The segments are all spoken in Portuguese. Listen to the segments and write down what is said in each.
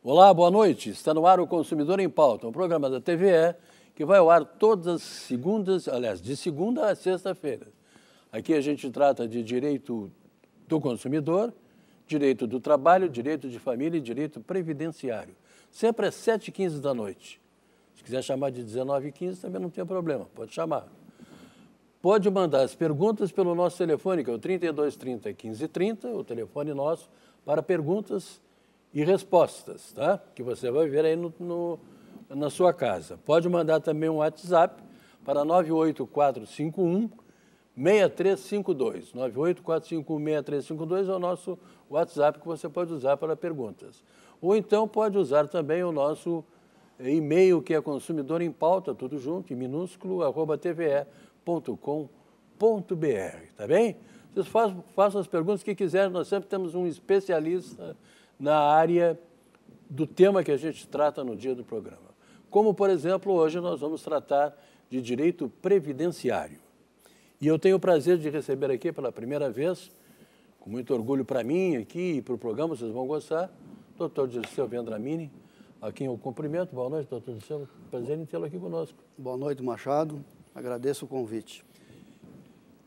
Olá, boa noite. Está no ar o Consumidor em Pauta, um programa da TVE que vai ao ar todas as segundas, aliás, de segunda a sexta-feira. Aqui a gente trata de direito do consumidor, direito do trabalho, direito de família e direito previdenciário. Sempre às 7h15 da noite. Se quiser chamar de 19h15 também não tem problema, pode chamar. Pode mandar as perguntas pelo nosso telefone, que é o 3230 1530, o telefone nosso, para perguntas e respostas, tá? Que você vai ver aí no, no, na sua casa. Pode mandar também um WhatsApp para 98451 6352. 98451 6352 é o nosso WhatsApp que você pode usar para perguntas. Ou então pode usar também o nosso e-mail que é consumidor em pauta, tudo junto, em minúsculo, arroba tve.com.br, tá bem? Vocês façam, façam as perguntas que quiserem, nós sempre temos um especialista na área do tema que a gente trata no dia do programa. Como, por exemplo, hoje nós vamos tratar de direito previdenciário. E eu tenho o prazer de receber aqui pela primeira vez, com muito orgulho para mim aqui e para o programa, vocês vão gostar, doutor Dirceu Vendramini, a quem eu cumprimento. Boa noite, doutor Dirceu. Prazer em tê-lo aqui conosco. Boa noite, Machado. Agradeço o convite.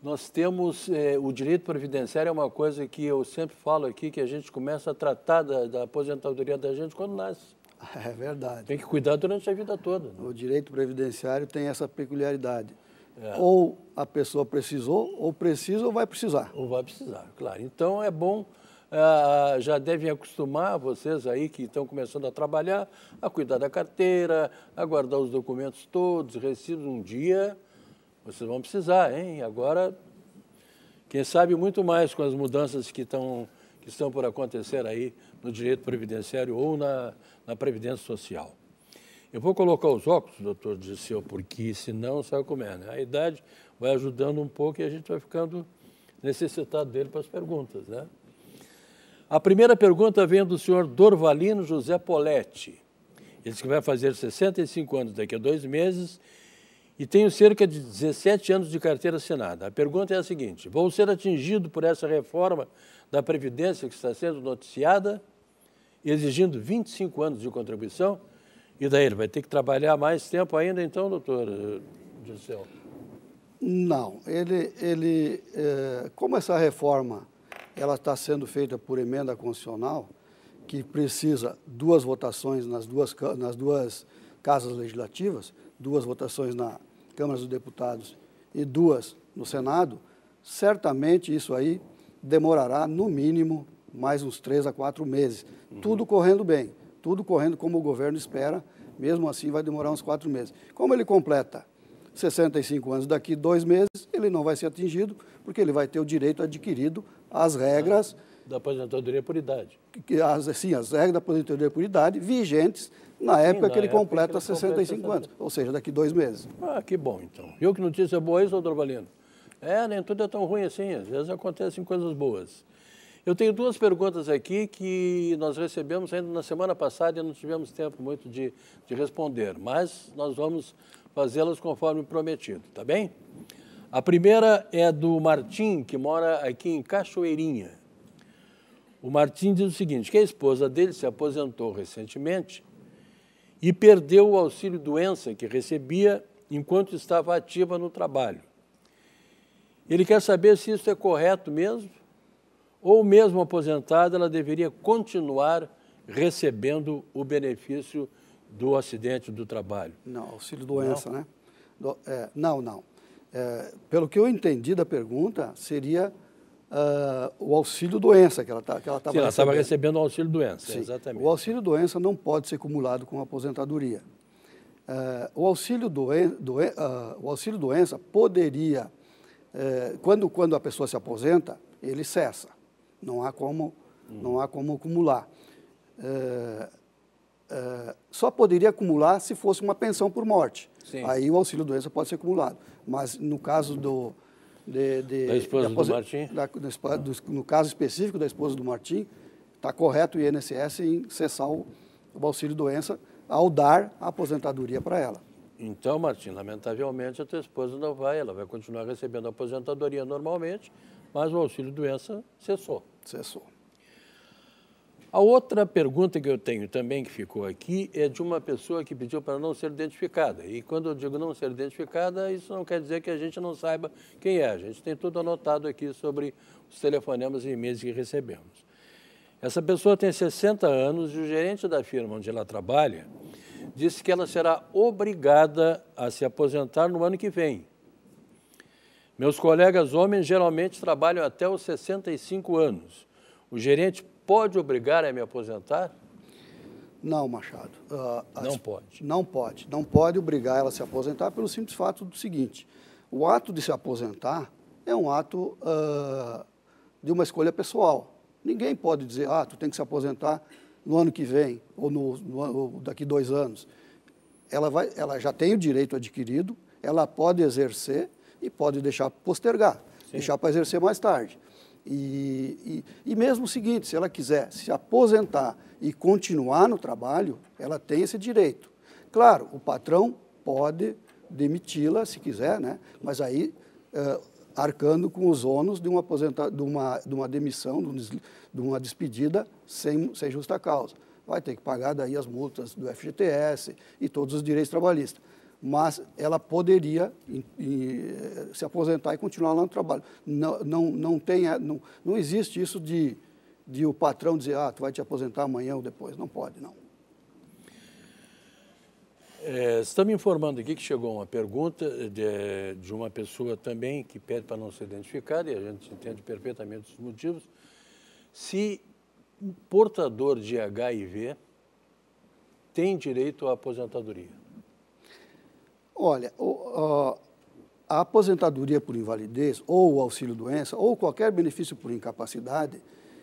Nós temos eh, o direito previdenciário é uma coisa que eu sempre falo aqui que a gente começa a tratar da, da aposentadoria da gente quando nasce. É verdade. Tem que cuidar durante a vida toda. Né? O direito previdenciário tem essa peculiaridade. É. Ou a pessoa precisou, ou precisa, ou vai precisar. Ou vai precisar, claro. Então é bom, ah, já devem acostumar vocês aí que estão começando a trabalhar, a cuidar da carteira, a guardar os documentos todos, recibos um dia vocês vão precisar, hein? Agora, quem sabe muito mais com as mudanças que estão, que estão por acontecer aí no direito previdenciário ou na, na Previdência Social. Eu vou colocar os óculos, doutor Disseu, porque senão sabe como é, né? A idade vai ajudando um pouco e a gente vai ficando necessitado dele para as perguntas, né? A primeira pergunta vem do senhor Dorvalino José Poletti. Ele disse que vai fazer 65 anos daqui a dois meses e tenho cerca de 17 anos de carteira assinada. A pergunta é a seguinte: vou ser atingido por essa reforma da Previdência que está sendo noticiada, exigindo 25 anos de contribuição? E daí ele vai ter que trabalhar mais tempo ainda, então, doutor eh, Dirceu? Não, ele, ele é, como essa reforma ela está sendo feita por emenda constitucional, que precisa duas votações nas duas, nas duas casas legislativas, duas votações na Câmara dos Deputados e duas no Senado, certamente isso aí demorará, no mínimo, mais uns três a quatro meses. Uhum. Tudo correndo bem, tudo correndo como o governo espera, mesmo assim vai demorar uns quatro meses. Como ele completa 65 anos daqui dois meses, ele não vai ser atingido, porque ele vai ter o direito adquirido às regras. Uhum da aposentadoria por idade. Que, sim, as regras da aposentadoria por idade vigentes na sim, época na que ele época completa que ele 65 completa anos, ou seja, daqui dois meses. Ah, que bom, então. Viu que notícia boa isso, doutor Valino? É, nem tudo é tão ruim assim, às vezes acontecem coisas boas. Eu tenho duas perguntas aqui que nós recebemos ainda na semana passada e não tivemos tempo muito de, de responder, mas nós vamos fazê-las conforme prometido, tá bem? A primeira é do Martim, que mora aqui em Cachoeirinha. O Martim diz o seguinte, que a esposa dele se aposentou recentemente e perdeu o auxílio-doença que recebia enquanto estava ativa no trabalho. Ele quer saber se isso é correto mesmo, ou mesmo aposentada, ela deveria continuar recebendo o benefício do acidente do trabalho. Não, auxílio-doença, né? Do, é, não, não. É, pelo que eu entendi da pergunta, seria uh, o auxílio doença que ela tá, estava recebendo. Ela estava recebendo o auxílio doença, Sim. exatamente. O auxílio doença não pode ser cumulado com a aposentadoria. Uh, o, auxílio doen, doen, uh, o auxílio doença poderia, eh, quando, quando a pessoa se aposenta, ele cessa. Não há como, não há como acumular. Uh, só poderia acumular se fosse uma pensão por morte. Sim. Aí o auxílio doença pode ser acumulado. Mas no caso do, de, de, da esposa de do Martim? Da, da, do, no caso específico da esposa do Martim, está correto o INSS em cessar o, o auxílio-doença ao dar a aposentadoria para ela. Então, Martim, lamentavelmente a tua esposa não vai, ela vai continuar recebendo a aposentadoria normalmente, mas o auxílio-doença cessou. Cessou. A outra pergunta que eu tenho também que ficou aqui é de uma pessoa que pediu para não ser identificada. E quando eu digo não ser identificada, isso não quer dizer que a gente não saiba quem é. A gente tem tudo anotado aqui sobre os telefonemas e e-mails que recebemos. Essa pessoa tem 60 anos e o gerente da firma onde ela trabalha disse que ela será obrigada a se aposentar no ano que vem. Meus colegas homens geralmente trabalham até os 65 anos. O gerente pode obrigar a me aposentar? Não, Machado. Uh, as, não pode. Não pode. Não pode obrigar ela a se aposentar pelo simples fato do seguinte: o ato de se aposentar é um ato uh, de uma escolha pessoal. Ninguém pode dizer, ah, tu tem que se aposentar no ano que vem ou, no, no, ou daqui dois anos. Ela, vai, ela já tem o direito adquirido, ela pode exercer e pode deixar postergar, Sim. deixar para exercer mais tarde. E, e, e, mesmo o seguinte, se ela quiser se aposentar e continuar no trabalho, ela tem esse direito. Claro, o patrão pode demiti-la se quiser, né? mas aí eh, arcando com os ônus de uma, aposenta, de uma, de uma demissão, de uma despedida sem, sem justa causa. Vai ter que pagar daí as multas do FGTS e todos os direitos trabalhistas mas ela poderia em, em, eh, se aposentar e continuar lá no trabalho. Não, não, não, tem, eh, não, não existe isso de, de o patrão dizer, ah, tu vai te aposentar amanhã ou depois. Não pode, não. É, está me informando aqui que chegou uma pergunta de, de uma pessoa também que pede para não ser identificada, e a gente entende perfeitamente os motivos, se um portador de HIV tem direito à aposentadoria. Olha, o, a, a aposentadoria por invalidez, ou o auxílio-doença, ou qualquer benefício por incapacidade,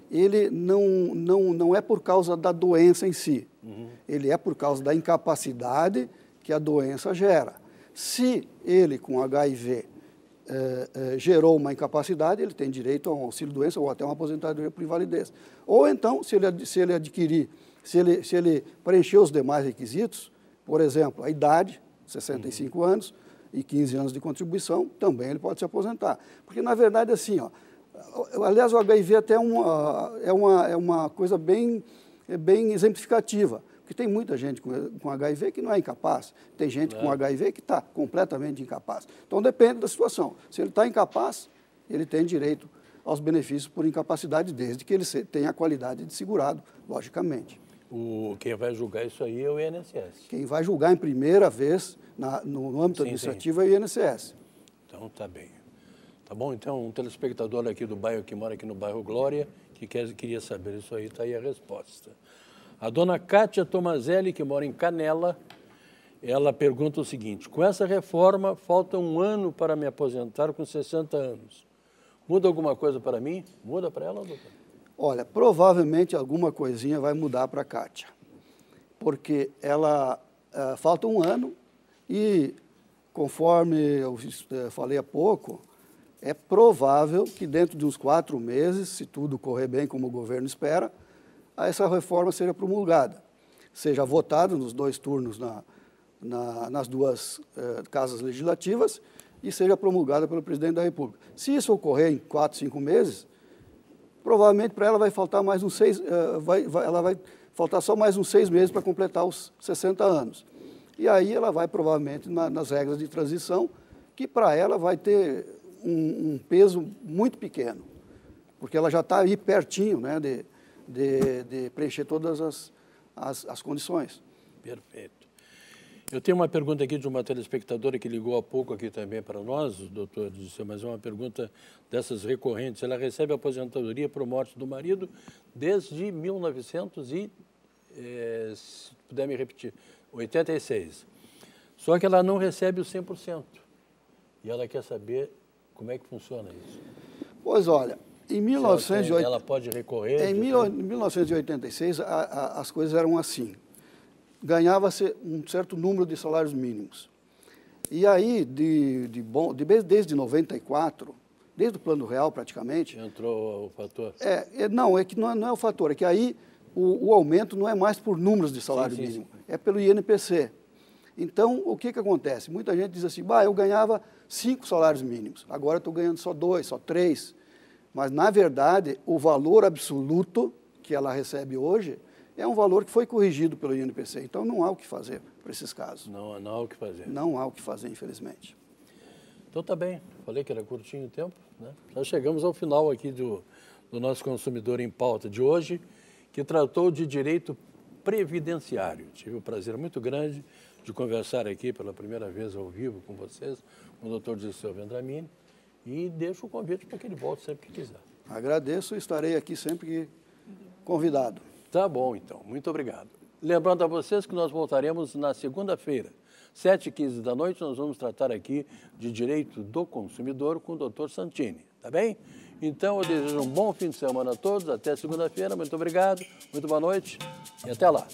ele não, não, não é por causa da doença em si. Uhum. Ele é por causa da incapacidade que a doença gera. Se ele, com HIV, eh, eh, gerou uma incapacidade, ele tem direito a um auxílio-doença ou até uma aposentadoria por invalidez. Ou então, se ele, se ele adquirir, se ele, se ele preencher os demais requisitos, por exemplo, a idade, 65 uhum. anos e 15 anos de contribuição, também ele pode se aposentar. Porque, na verdade, assim, ó, aliás, o HIV é até uma, é, uma, é uma coisa bem, é bem exemplificativa. Porque tem muita gente com, com HIV que não é incapaz, tem gente é. com HIV que está completamente incapaz. Então depende da situação. Se ele está incapaz, ele tem direito aos benefícios por incapacidade, desde que ele tenha a qualidade de segurado, logicamente. O, quem vai julgar isso aí é o INSS. Quem vai julgar em primeira vez na, no âmbito sim, administrativo sim. é o INSS. Então tá bem. Tá bom? Então, um telespectador aqui do bairro que mora aqui no bairro Glória, que quer, queria saber isso aí, está aí a resposta. A dona Kátia Tomazelli, que mora em Canela, ela pergunta o seguinte: com essa reforma, falta um ano para me aposentar com 60 anos. Muda alguma coisa para mim? Muda para ela, doutor? Olha, provavelmente alguma coisinha vai mudar para a Kátia, porque ela eh, falta um ano e, conforme eu eh, falei há pouco, é provável que dentro de uns quatro meses, se tudo correr bem como o governo espera, essa reforma seja promulgada, seja votada nos dois turnos na, na, nas duas eh, casas legislativas e seja promulgada pelo presidente da República. Se isso ocorrer em quatro, cinco meses, provavelmente para ela vai faltar mais uns seis, uh, vai, vai, ela vai faltar só mais uns seis meses para completar os 60 anos. E aí ela vai provavelmente na, nas regras de transição, que para ela vai ter um, um, peso muito pequeno, porque ela já está aí pertinho né, de, de, de preencher todas as, as, as condições. Perfeito. Eu tenho uma pergunta aqui de uma telespectadora que ligou há pouco aqui também para nós, doutor, mas é uma pergunta dessas recorrentes. Ela recebe aposentadoria por morte do marido desde 1900 e, eh, se puder me repetir, 86. Só que ela não recebe o 100%. E ela quer saber como é que funciona isso. Pois olha, em 1986... ela pode recorrer. Em, 1986 a, a, as coisas eram assim ganhava-se um certo número de salários mínimos. E aí, de, de bom, de, desde 1994, desde o Plano Real praticamente... Entrou o fator. É, é não, é que não é, não é, o fator, é que aí o, o, aumento não é mais por números de salário sim, mínimo, sim. é pelo INPC. Então, o que, que acontece? Muita gente diz assim, bah, eu ganhava cinco salários mínimos, agora estou ganhando só dois, só três. Mas, na verdade, o valor absoluto que ela recebe hoje é um valor que foi corrigido pelo INPC. Então não há o que fazer para esses casos. Não, não há o que fazer. Não há o que fazer, infelizmente. Então tá bem. Falei que era curtinho o tempo, né? Já chegamos ao final aqui do, do nosso consumidor em pauta de hoje, que tratou de direito previdenciário. Tive o um prazer muito grande de conversar aqui pela primeira vez ao vivo com vocês, com o doutor Dirceu Vendramini, e deixo o convite para que ele volte sempre que quiser. Agradeço e estarei aqui sempre que convidado. Tá bom, então. Muito obrigado. Lembrando a vocês que nós voltaremos na segunda-feira, 7h15 da noite, nós vamos tratar aqui de direito do consumidor com o doutor Santini, tá bem? Então, eu desejo um bom fim de semana a todos. Até segunda-feira. Muito obrigado, muito boa noite e até lá.